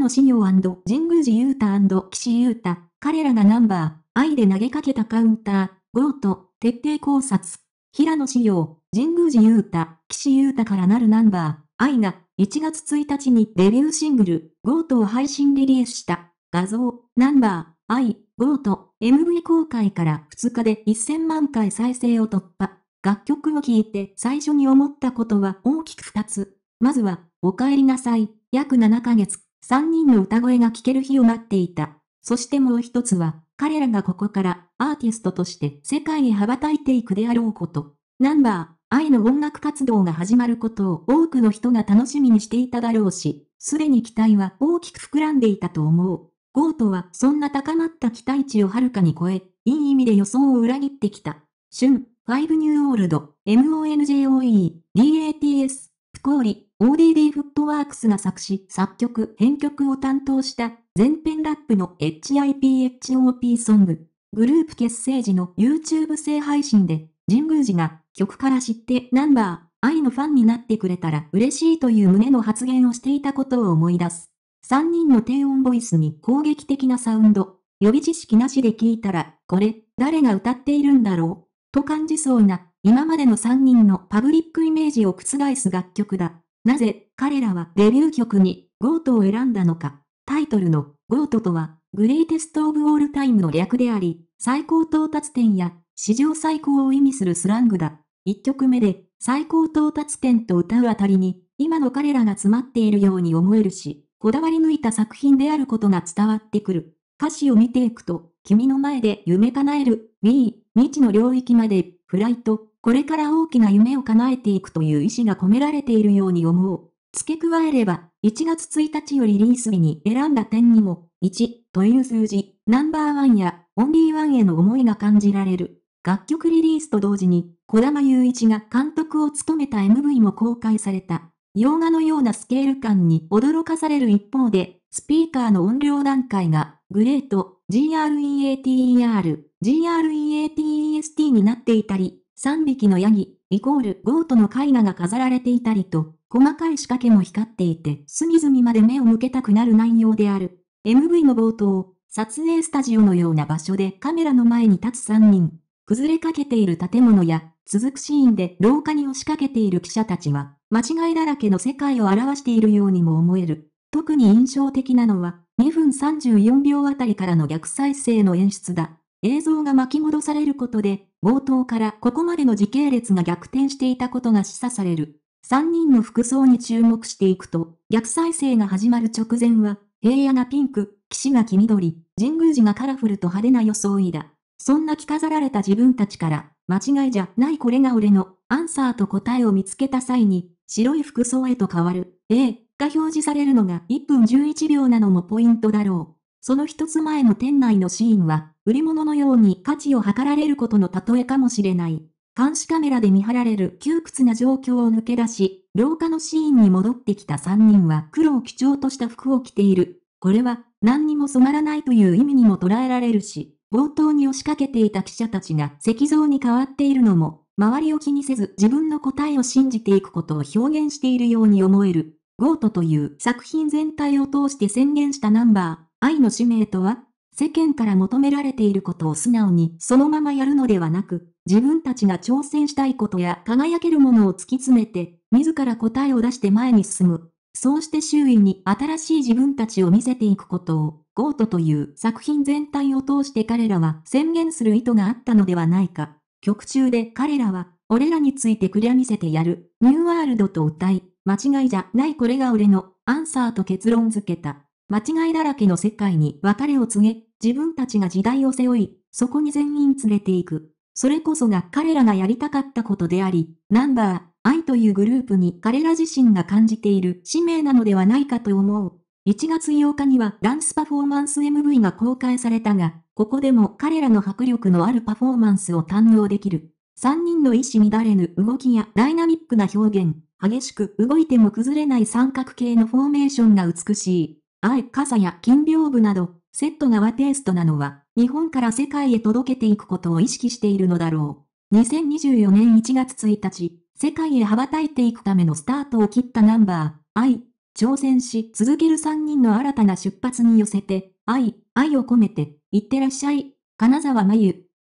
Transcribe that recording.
野紫耀神宮寺雄太岸優太、彼らがナンバー、愛で投げかけたカウンター、ゴート、徹底考察。平野紫耀、神宮寺雄太、岸優太からなるナンバー、愛が、1月1日にデビューシングル、ゴートを配信リリースした。画像、ナンバー、愛、ゴート、MV 公開から2日で1000万回再生を突破。楽曲を聴いて最初に思ったことは大きく2つ。まずは、お帰りなさい、約7ヶ月三人の歌声が聴ける日を待っていた。そしてもう一つは、彼らがここからアーティストとして世界へ羽ばたいていくであろうこと。ナンバー、愛の音楽活動が始まることを多くの人が楽しみにしていただろうし、すでに期待は大きく膨らんでいたと思う。ゴートはそんな高まった期待値をはるかに超え、いい意味で予想を裏切ってきた。春、ブニューオールド、MONJOE、DATS、プコーリ、ODD フットワークスが作詞、作曲、編曲を担当した全編ラップの HIPHOP ソング。グループ結成時の YouTube 制配信で、神宮寺が曲から知ってナンバー、愛のファンになってくれたら嬉しいという胸の発言をしていたことを思い出す。3人の低音ボイスに攻撃的なサウンド。予備知識なしで聞いたら、これ、誰が歌っているんだろうと感じそうな、今までの3人のパブリックイメージを覆す楽曲だ。なぜ彼らはデビュー曲にゴートを選んだのか。タイトルのゴートとはグレイテストオブオールタイムの略であり、最高到達点や史上最高を意味するスラングだ。一曲目で最高到達点と歌うあたりに今の彼らが詰まっているように思えるし、こだわり抜いた作品であることが伝わってくる。歌詞を見ていくと、君の前で夢叶える、We、未知の領域まで、フライト、これから大きな夢を叶えていくという意志が込められているように思う。付け加えれば、1月1日よりリリース日に選んだ点にも、1という数字、ナンバーワンやオンリーワンへの思いが感じられる。楽曲リリースと同時に、小玉雄一が監督を務めた MV も公開された。洋画のようなスケール感に驚かされる一方で、スピーカーの音量段階が、グレート、GREATER、GREATEST になっていたり、3匹のヤギ、イコールゴートの絵画が飾られていたりと、細かい仕掛けも光っていて、隅々まで目を向けたくなる内容である。MV の冒頭、撮影スタジオのような場所でカメラの前に立つ3人。崩れかけている建物や、続くシーンで廊下に押しかけている記者たちは、間違いだらけの世界を表しているようにも思える。特に印象的なのは、2分34秒あたりからの逆再生の演出だ。映像が巻き戻されることで、冒頭からここまでの時系列が逆転していたことが示唆される。3人の服装に注目していくと、逆再生が始まる直前は、平野がピンク、騎士が黄緑、神宮寺がカラフルと派手な装いだ。そんな着飾られた自分たちから、間違いじゃないこれが俺の、アンサーと答えを見つけた際に、白い服装へと変わる、A が表示されるのが1分11秒なのもポイントだろう。その一つ前の店内のシーンは、売り物のように価値を測られることの例えかもしれない。監視カメラで見張られる窮屈な状況を抜け出し、廊下のシーンに戻ってきた3人は黒を基調とした服を着ている。これは、何にも染まらないという意味にも捉えられるし、冒頭に押しかけていた記者たちが石像に変わっているのも、周りを気にせず自分の答えを信じていくことを表現しているように思える。ゴートという作品全体を通して宣言したナンバー。愛の使命とは、世間から求められていることを素直にそのままやるのではなく、自分たちが挑戦したいことや輝けるものを突き詰めて、自ら答えを出して前に進む。そうして周囲に新しい自分たちを見せていくことを、ゴートという作品全体を通して彼らは宣言する意図があったのではないか。曲中で彼らは、俺らについてくりゃ見せてやる、ニューワールドと歌い、間違いじゃないこれが俺のアンサーと結論付けた。間違いだらけの世界に別れを告げ、自分たちが時代を背負い、そこに全員連れていく。それこそが彼らがやりたかったことであり、ナンバー、愛というグループに彼ら自身が感じている使命なのではないかと思う。1月8日にはダンスパフォーマンス MV が公開されたが、ここでも彼らの迫力のあるパフォーマンスを堪能できる。3人の意志乱れぬ動きやダイナミックな表現、激しく動いても崩れない三角形のフォーメーションが美しい。愛、傘や金屏風など、セットが和テイストなのは、日本から世界へ届けていくことを意識しているのだろう。2024年1月1日、世界へ羽ばたいていくためのスタートを切ったナンバー、愛、挑戦し続ける3人の新たな出発に寄せて、愛、愛を込めて、いってらっしゃい、金沢真由。